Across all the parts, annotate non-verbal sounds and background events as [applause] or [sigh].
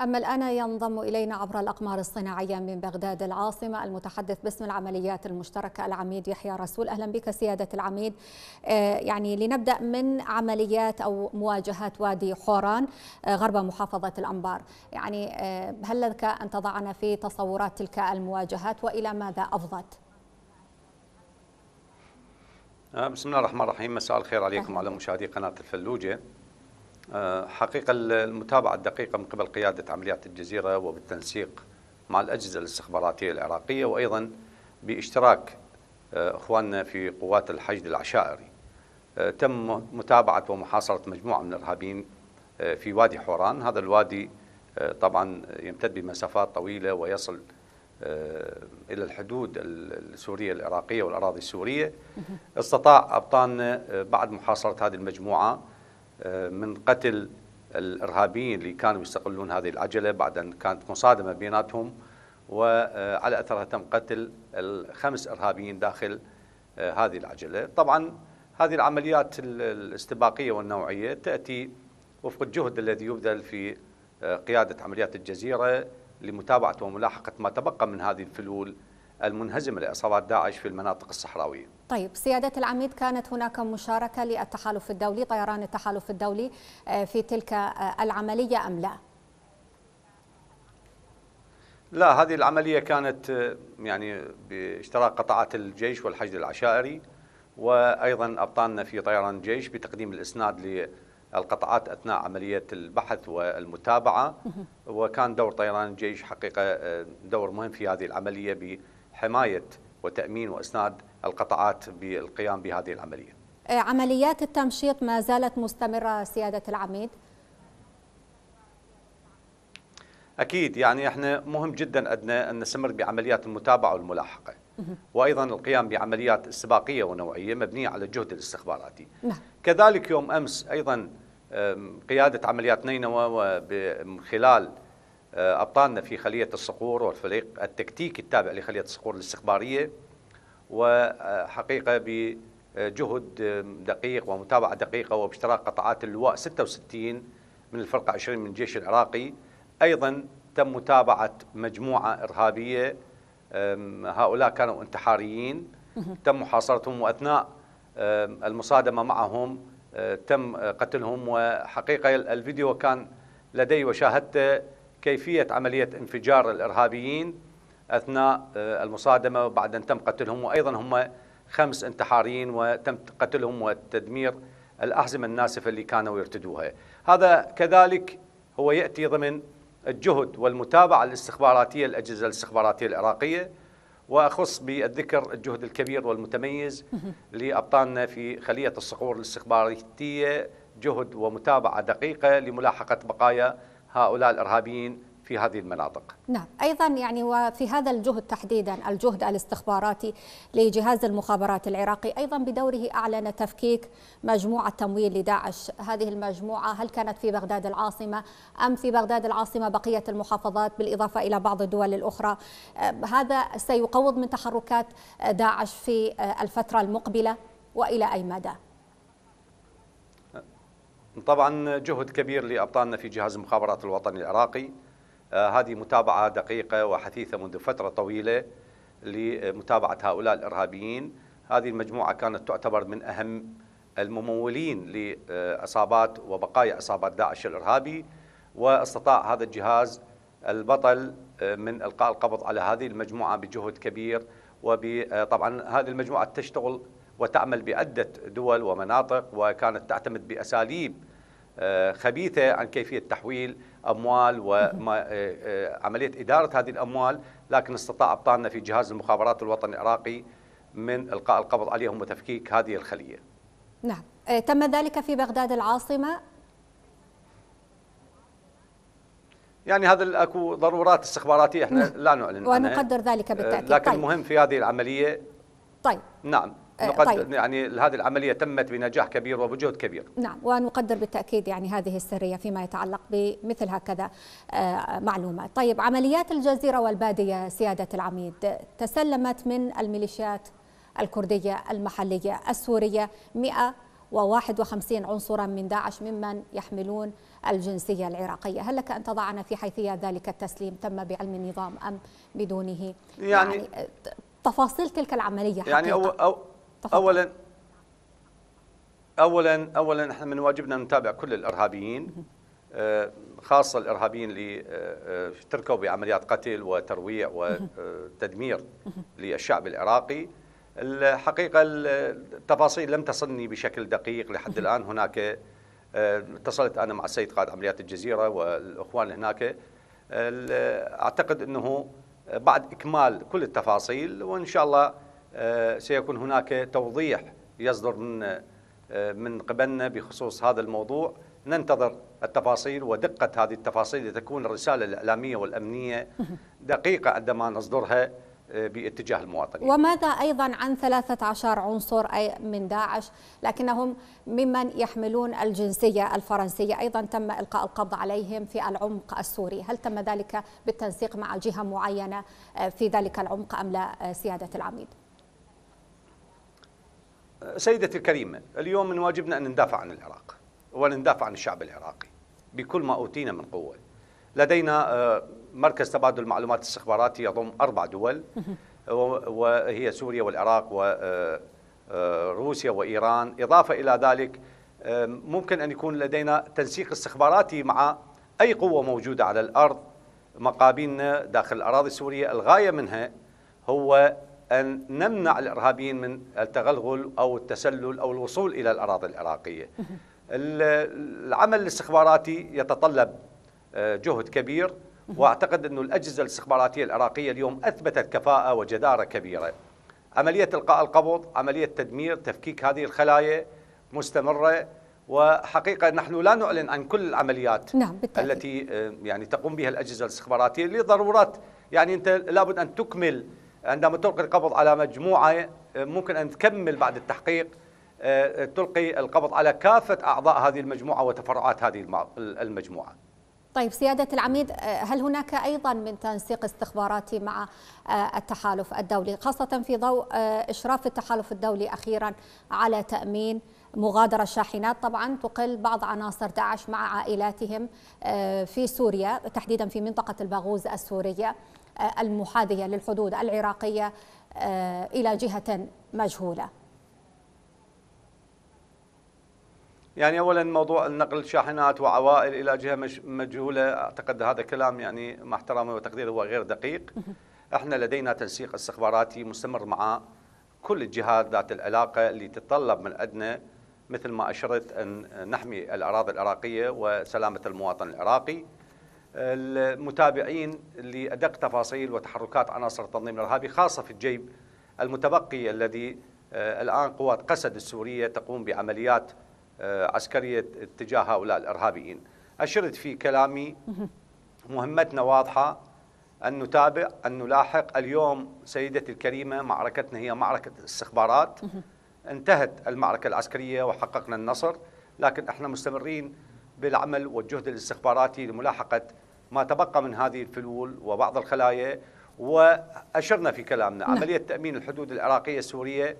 أما الآن ينضم إلينا عبر الأقمار الصناعية من بغداد العاصمة المتحدث باسم العمليات المشتركة العميد يحيى رسول أهلا بك سيادة العميد آه، يعني لنبدأ من عمليات أو مواجهات وادي حوران آه، غرب محافظة الأنبار يعني آه، هل لك أن تضعنا في تصورات تلك المواجهات وإلى ماذا أفضت؟ بسم الله الرحمن الرحيم مساء الخير عليكم وعلى مشاهدي قناة الفلوجة آه، حقيقة المتابعة الدقيقة من قبل قيادة عمليات الجزيرة وبالتنسيق مع الأجهزة الاستخباراتية العراقية وأيضا باشتراك آه، إخواننا في قوات الحشد العشائري آه، تم متابعة ومحاصرة مجموعة من الإرهابيين في وادي حوران هذا الوادي طبعا يمتد بمسافات طويلة ويصل إلى الحدود السورية العراقية والأراضي السورية استطاع أبطالنا بعد محاصرة هذه المجموعة من قتل الارهابيين اللي كانوا يستقلون هذه العجله بعد ان كانت مصادمه بيناتهم وعلى اثرها تم قتل الخمس ارهابيين داخل آه، هذه العجله، طبعا هذه العمليات الاستباقيه والنوعيه تاتي وفق الجهد الذي يبذل في آه، قياده عمليات الجزيره لمتابعه وملاحقه ما تبقى من هذه الفلول المنهزمة لعصابات داعش في المناطق الصحراوية طيب سيادة العميد كانت هناك مشاركة للتحالف الدولي طيران التحالف الدولي آه، في تلك آه، العملية أم لا؟ لا هذه العملية كانت آه، يعني باشتراك قطاعات الجيش والحشد العشائري وأيضا أبطالنا في طيران الجيش بتقديم الإسناد للقطاعات أثناء عملية البحث والمتابعة وكان دور طيران الجيش حقيقة دور مهم في هذه العملية حماية وتأمين وإسناد القطاعات بالقيام بهذه العملية إيه، عمليات التمشيط ما زالت مستمرة سيادة العميد أكيد يعني إحنا مهم جدا أدنى أن نستمر بعمليات المتابعة والملاحقة وأيضا القيام بعمليات استباقية ونوعية مبنية على الجهد الاستخباراتي نعم. كذلك يوم أمس أيضا قيادة عمليات نينوى من خلال آه، ابطالنا في خليه الصقور والفريق التكتيكي التابع لخليه الصقور الاستخباريه وحقيقه بجهد دقيق ومتابعه دقيقه وباشتراك قطعات اللواء 66 من الفرقه 20 من الجيش العراقي ايضا تم متابعه مجموعه ارهابيه هؤلاء كانوا انتحاريين تم محاصرتهم واثناء المصادمه معهم آه، تم قتلهم وحقيقه الفيديو كان لدي وشاهدته كيفية عملية انفجار الإرهابيين أثناء آه، المصادمة وبعد أن تم قتلهم وأيضا هم خمس انتحاريين وتم قتلهم وتدمير الأحزمة الناسفة اللي كانوا يرتدوها هذا كذلك هو يأتي ضمن الجهد والمتابعة الاستخباراتية الأجهزة الاستخباراتية العراقية وأخص بالذكر الجهد الكبير والمتميز لأبطالنا في خلية الصقور الاستخباراتية جهد ومتابعة دقيقة لملاحقة بقايا هؤلاء الارهابيين في هذه المناطق نعم أيضا يعني وفي هذا الجهد تحديدا الجهد الاستخباراتي لجهاز المخابرات العراقي أيضا بدوره أعلن تفكيك مجموعة تمويل لداعش هذه المجموعة هل كانت في بغداد العاصمة أم في بغداد العاصمة بقية المحافظات بالإضافة إلى بعض الدول الأخرى هذا سيقوض من تحركات داعش في أه، الفترة المقبلة وإلى أي مدى؟ طبعا جهد كبير لابطالنا في جهاز المخابرات الوطني العراقي آه، هذه متابعه دقيقه وحثيثه منذ فتره طويله لمتابعه هؤلاء الارهابيين هذه المجموعه كانت تعتبر من اهم الممولين لاصابات وبقايا اصابات داعش الارهابي واستطاع هذا الجهاز البطل آه، من القاء القبض على هذه المجموعه بجهد كبير وطبعا آه، هذه المجموعه تشتغل وتعمل بعده دول ومناطق وكانت تعتمد باساليب آه، خبيثه عن كيفيه تحويل اموال وعمليه آه، آه، اداره هذه الاموال لكن استطاع ابطالنا في جهاز المخابرات الوطني العراقي من القاء القبض عليهم وتفكيك هذه الخليه. نعم، تم ذلك في بغداد العاصمه يعني هذا اكو ضرورات استخباراتيه احنا نعم. لا نعلن عنها ونقدر ذلك بالتاكيد لكن طيب. المهم في هذه العمليه طيب نعم آه، نقدر طيب. يعني هذه العمليه تمت بنجاح كبير وبجهد كبير نعم ونقدر بالتاكيد يعني هذه السريه فيما يتعلق بمثل هكذا آه، معلومه طيب عمليات الجزيره والباديه سياده العميد تسلمت من الميليشيات الكرديه المحليه السوريه 151 عنصرا من داعش ممن يحملون الجنسيه العراقيه، هل لك ان تضعنا في حيثيه ذلك التسليم تم بعلم النظام ام بدونه؟ يعني, يعني آه، تفاصيل تلك العمليه يعني حقيقة. يعني أو, أو اولا اولا اولا احنا من واجبنا نتابع كل الارهابيين آه، خاصه الارهابيين اللي اشتركوا آه، بعمليات قتل وترويع وتدمير آه، للشعب العراقي الحقيقه التفاصيل لم تصلني بشكل دقيق لحد الان هناك اتصلت انا مع السيد قائد عمليات الجزيره والاخوان هناك اعتقد انه بعد اكمال كل التفاصيل وان شاء الله آه، سيكون هناك توضيح يصدر من آه، من قبلنا بخصوص هذا الموضوع ننتظر التفاصيل ودقة هذه التفاصيل لتكون الرسالة الإعلامية والأمنية [laughs] دقيقة عندما نصدرها آه، باتجاه المواطنين وماذا أيضا عن 13 عنصر أي من داعش لكنهم ممن يحملون الجنسية الفرنسية أيضا تم إلقاء القبض عليهم في العمق السوري هل تم ذلك بالتنسيق مع جهة معينة في ذلك العمق أم لا سيادة العميد؟ سيدتي الكريمة اليوم من واجبنا أن ندافع عن العراق وندافع عن الشعب العراقي بكل ما أوتينا من قوة لدينا آه، مركز تبادل المعلومات الاستخباراتي يضم أربع دول وهي سوريا والعراق وروسيا آه، آه، وإيران إضافة إلى ذلك ممكن أن يكون لدينا تنسيق استخباراتي مع أي قوة موجودة على الأرض مقابلنا داخل الأراضي السورية الغاية منها هو أن نمنع الإرهابيين من التغلغل أو التسلل أو الوصول إلى الأراضي العراقية العمل الاستخباراتي يتطلب آه، جهد كبير واعتقد أن الاجهزه الاستخباراتيه العراقيه اليوم اثبتت كفاءه وجداره كبيره. عمليه القاء القبض، عمليه تدمير، تفكيك هذه الخلايا مستمره وحقيقه نحن لا نعلن عن كل العمليات نعم بالتأكيد. التي آه، يعني تقوم بها الاجهزه الاستخباراتيه لضرورات يعني انت لابد ان تكمل عندما تلقي القبض على مجموعة آه، ممكن أن تكمل بعد التحقيق آه، تلقي القبض على كافة أعضاء هذه المجموعة وتفرعات هذه المجموعة طيب سيادة العميد آه، هل هناك أيضا من تنسيق استخباراتي مع التحالف الدولي خاصة في ضوء إشراف التحالف الدولي أخيرا على تأمين مغادرة الشاحنات طبعا تقل بعض عناصر داعش مع عائلاتهم في سوريا تحديدا في منطقة الباغوز السورية المحاذية للحدود العراقية آه، إلى جهة مجهولة يعني اولا موضوع نقل شاحنات وعوائل الى جهه مجهوله اعتقد هذا كلام يعني مع احترامي وتقديري هو غير دقيق احنا لدينا تنسيق استخباراتي مستمر مع كل الجهات ذات العلاقه اللي تتطلب من عندنا مثل ما اشرت ان نحمي الاراضي العراقيه وسلامه المواطن العراقي المتابعين لأدق تفاصيل وتحركات عناصر التنظيم الإرهابي خاصة في الجيب المتبقي الذي آه، الآن قوات قسد السورية تقوم بعمليات آه، عسكرية اتجاه هؤلاء الإرهابيين أشرت في كلامي مهمتنا واضحة أن نتابع أن نلاحق اليوم سيدتي الكريمة معركتنا هي معركة استخبارات انتهت المعركة العسكرية وحققنا النصر لكن احنا مستمرين بالعمل والجهد الاستخباراتي لملاحقة ما تبقى من هذه الفلول وبعض الخلايا وأشرنا في كلامنا نعم. عملية تأمين الحدود العراقية السورية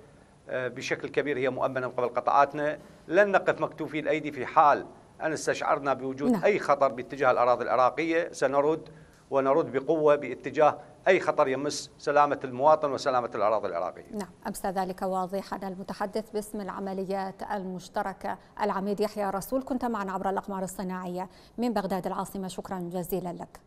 آه، بشكل كبير هي مؤمنة من قبل قطاعاتنا لن نقف مكتوفي الأيدي في حال أن استشعرنا بوجود نعم. أي خطر باتجاه الأراضي العراقية سنرد ونرد بقوة باتجاه أي خطر يمس سلامة المواطن وسلامة الأراضي العراقية نعم أمس ذلك واضحا المتحدث باسم العمليات المشتركة العميد يحيى رسول كنت معنا عبر الأقمار الصناعية من بغداد العاصمة شكرا جزيلا لك